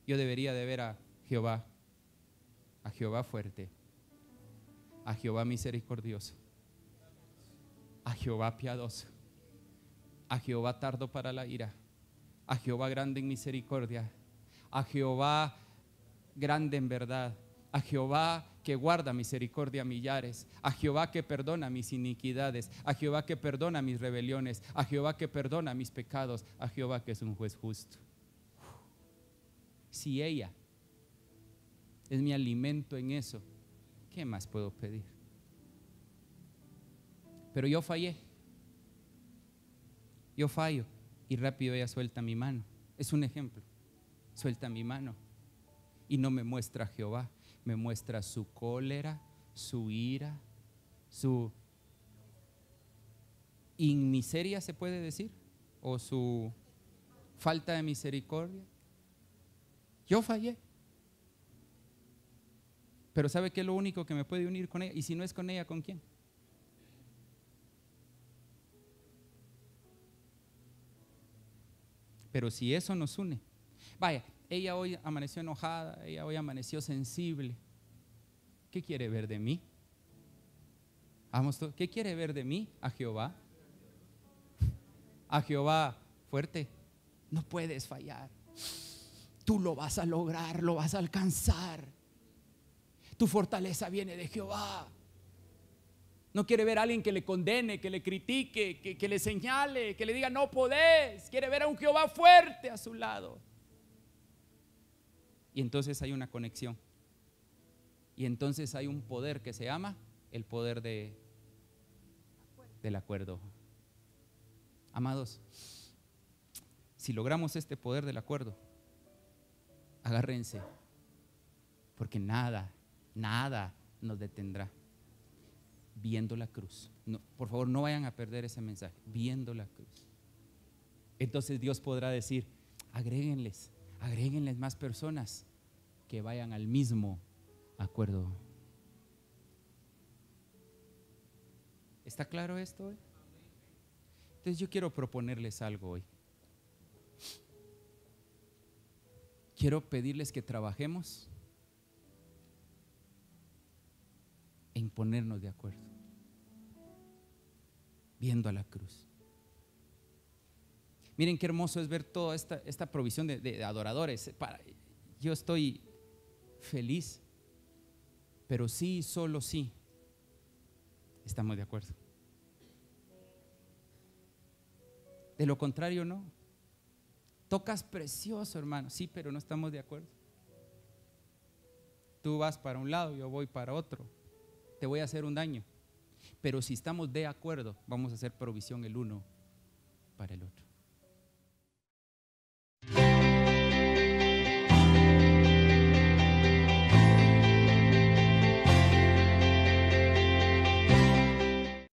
Yo debería de ver a Jehová, a Jehová fuerte, a Jehová misericordioso, a Jehová piadoso, a Jehová tardo para la ira, a Jehová grande en misericordia, a Jehová grande en verdad, a Jehová que guarda misericordia a millares, a Jehová que perdona mis iniquidades, a Jehová que perdona mis rebeliones, a Jehová que perdona mis pecados, a Jehová que es un juez justo. Si ella es mi alimento en eso, ¿qué más puedo pedir? Pero yo fallé. Yo fallo y rápido ella suelta mi mano. Es un ejemplo. Suelta mi mano y no me muestra Jehová me muestra su cólera, su ira, su inmiseria, se puede decir, o su falta de misericordia. Yo fallé. Pero ¿sabe qué es lo único que me puede unir con ella? Y si no es con ella, ¿con quién? Pero si eso nos une, vaya, ella hoy amaneció enojada, ella hoy amaneció sensible. ¿Qué quiere ver de mí? ¿qué quiere ver de mí? A Jehová. A Jehová fuerte. No puedes fallar. Tú lo vas a lograr, lo vas a alcanzar. Tu fortaleza viene de Jehová. No quiere ver a alguien que le condene, que le critique, que le señale, que le diga no podés. Quiere ver a un Jehová fuerte a su lado y entonces hay una conexión. Y entonces hay un poder que se llama el poder de, del acuerdo. Amados, si logramos este poder del acuerdo, agárrense, porque nada, nada nos detendrá viendo la cruz. por favor, no vayan a perder ese mensaje, viendo la cruz. Entonces Dios podrá decir, agréguenles, agréguenles más personas que vayan al mismo acuerdo. ¿Está claro esto hoy? Entonces yo quiero proponerles algo hoy. Quiero pedirles que trabajemos en ponernos de acuerdo, viendo a la cruz. Miren qué hermoso es ver toda esta, provisión de, adoradores. yo estoy feliz, pero sí, solo sí. Estamos de acuerdo. De lo contrario, no. Tocas precioso, hermano. Sí, pero no estamos de acuerdo. Tú vas para un lado, yo voy para otro. Te voy a hacer un daño. Pero si estamos de acuerdo, vamos a hacer provisión el uno para el otro.